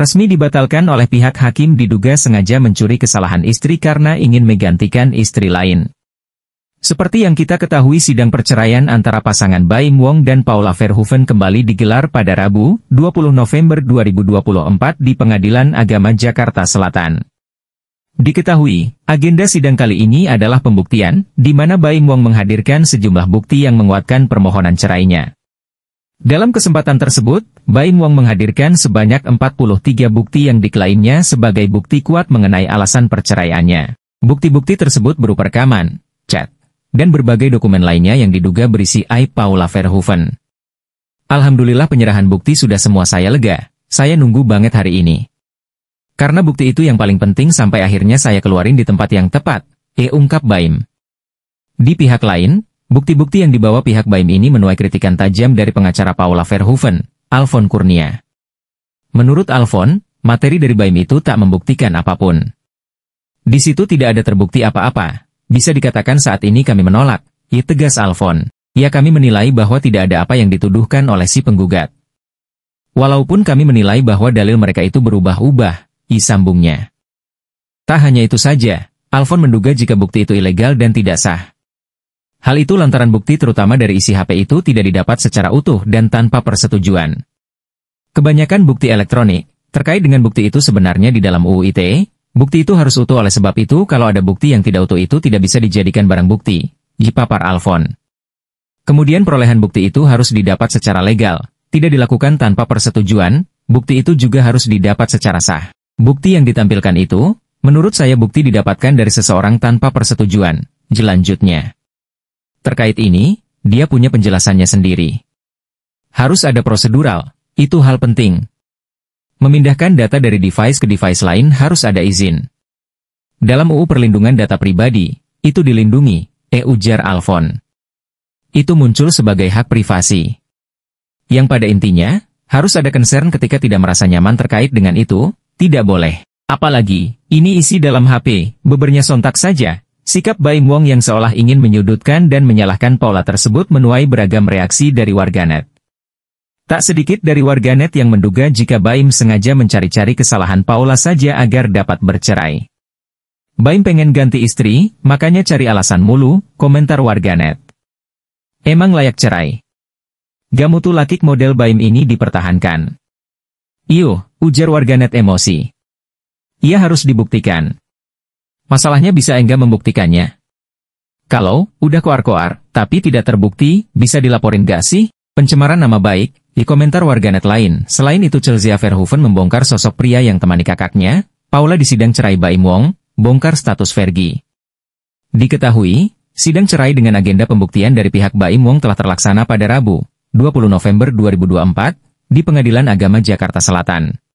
resmi dibatalkan oleh pihak hakim diduga sengaja mencuri kesalahan istri karena ingin menggantikan istri lain. Seperti yang kita ketahui sidang perceraian antara pasangan Baim Wong dan Paula Verhoeven kembali digelar pada Rabu, 20 November 2024 di Pengadilan Agama Jakarta Selatan. Diketahui, agenda sidang kali ini adalah pembuktian, di mana Baim Wong menghadirkan sejumlah bukti yang menguatkan permohonan cerainya. Dalam kesempatan tersebut, Bain Wong menghadirkan sebanyak 43 bukti yang diklaimnya sebagai bukti kuat mengenai alasan perceraiannya. Bukti-bukti tersebut berupa rekaman, chat, dan berbagai dokumen lainnya yang diduga berisi I. Paula Verhoeven. Alhamdulillah penyerahan bukti sudah semua saya lega, saya nunggu banget hari ini. Karena bukti itu yang paling penting sampai akhirnya saya keluarin di tempat yang tepat, E ungkap Baim. Di pihak lain, Bukti-bukti yang dibawa pihak Baim ini menuai kritikan tajam dari pengacara Paula Verhoeven, Alfon Kurnia. Menurut Alfon, materi dari Baim itu tak membuktikan apapun. Di situ tidak ada terbukti apa-apa. Bisa dikatakan saat ini kami menolak, ya tegas Alfon. Ya kami menilai bahwa tidak ada apa yang dituduhkan oleh si penggugat. Walaupun kami menilai bahwa dalil mereka itu berubah-ubah, i sambungnya. Tak hanya itu saja, Alfon menduga jika bukti itu ilegal dan tidak sah, Hal itu lantaran bukti terutama dari isi HP itu tidak didapat secara utuh dan tanpa persetujuan. Kebanyakan bukti elektronik, terkait dengan bukti itu sebenarnya di dalam UU ITE, bukti itu harus utuh oleh sebab itu kalau ada bukti yang tidak utuh itu tidak bisa dijadikan barang bukti, jipapar Alfon. Kemudian perolehan bukti itu harus didapat secara legal, tidak dilakukan tanpa persetujuan, bukti itu juga harus didapat secara sah. Bukti yang ditampilkan itu, menurut saya bukti didapatkan dari seseorang tanpa persetujuan, jelanjutnya. Terkait ini, dia punya penjelasannya sendiri. Harus ada prosedural, itu hal penting. Memindahkan data dari device ke device lain harus ada izin. Dalam UU Perlindungan Data Pribadi, itu dilindungi, eh ujar Alfon. Itu muncul sebagai hak privasi. Yang pada intinya, harus ada concern ketika tidak merasa nyaman terkait dengan itu, tidak boleh. Apalagi, ini isi dalam HP, bebernya sontak saja, Sikap Bai Muang yang seolah ingin menyudutkan dan menyalahkan Paula tersebut menuai beragam reaksi dari warganet. Tak sedikit dari warganet yang menduga jika Baim sengaja mencari-cari kesalahan Paula saja agar dapat bercerai. Baim pengen ganti istri, makanya cari alasan mulu, komentar warganet. Emang layak cerai. Gamutu lakik model Baim ini dipertahankan. Iyo, ujar warganet emosi. Ia harus dibuktikan. Masalahnya bisa enggak membuktikannya. Kalau, udah koar-koar, tapi tidak terbukti, bisa dilaporin gak sih? Pencemaran nama baik, di komentar warganet lain, selain itu Chelsea Verhoeven membongkar sosok pria yang temani kakaknya, Paula di sidang cerai Baim Wong, bongkar status Vergi. Diketahui, sidang cerai dengan agenda pembuktian dari pihak Baim Wong telah terlaksana pada Rabu, 20 November 2024, di Pengadilan Agama Jakarta Selatan.